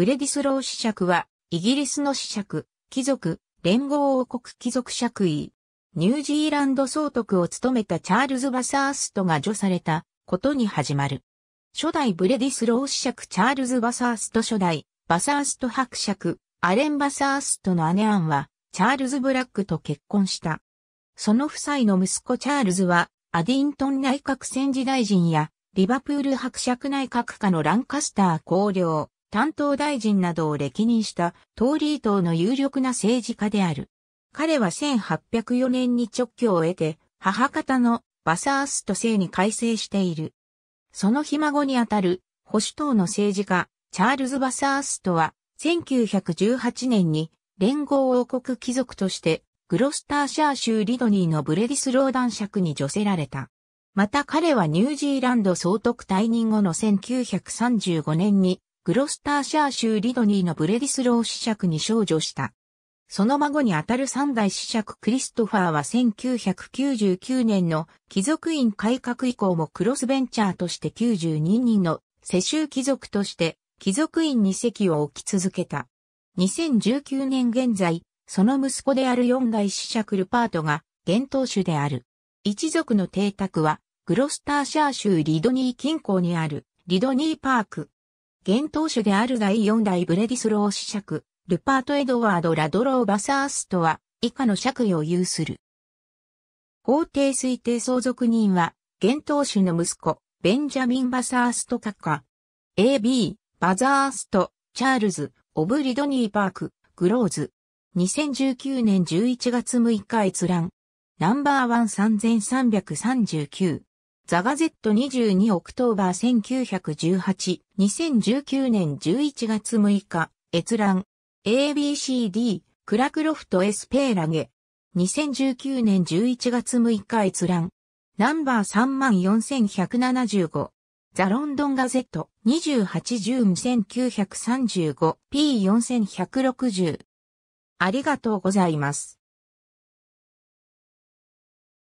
ブレディスロー子爵は、イギリスの子爵、貴族、連合王国貴族爵位、ニュージーランド総督を務めたチャールズ・バサーストが除されたことに始まる。初代ブレディスロー子爵チャールズ・バサースト初代、バサースト伯爵、アレン・バサーストの姉アンは、チャールズ・ブラックと結婚した。その夫妻の息子チャールズは、アディントン内閣戦時大臣や、リバプール伯爵内閣下のランカスター公領、担当大臣などを歴任したトーリー党の有力な政治家である。彼は1804年に直居を得て、母方のバサースト姓に改正している。そのひ孫にあたる保守党の政治家、チャールズ・バサーストは、1918年に連合王国貴族としてグロスターシャー州リドニーのブレディスロー男爵に除せられた。また彼はニュージーランド総督退任後の1935年にグロスターシャー州リドニーのブレディスロー子爵に少女した。その孫にあたる三代子爵クリストファーは1999年の貴族院改革以降もクロスベンチャーとして92人の世襲貴族として貴族院に席を置き続けた。2019年現在、その息子である四代子爵ルパートが現当主である。一族の邸宅は、グロスターシャー州リドニー近郊にあるリドニーパーク。現当主である第四代ブレディスロー子爵、ルパート・エドワード・ラドロー・バサーストは、以下の爵位を有する。法定推定相続人は、現当主の息子、ベンジャミン・バサースト閣下。AB、バザースト、チャールズ、オブ・リドニー・パーク、グローズ。2019年11月6日閲覧。ナンバーン3 3 3 9ザガゼット22オクトーバー1918-2019年11月6日、閲覧。ABCD、クラクロフトエスペーラゲ。2019年11月6日閲覧。ナンバー34175。ザ・ロンドン・ガゼット28ジューン 1935P4160。ありがとうございます。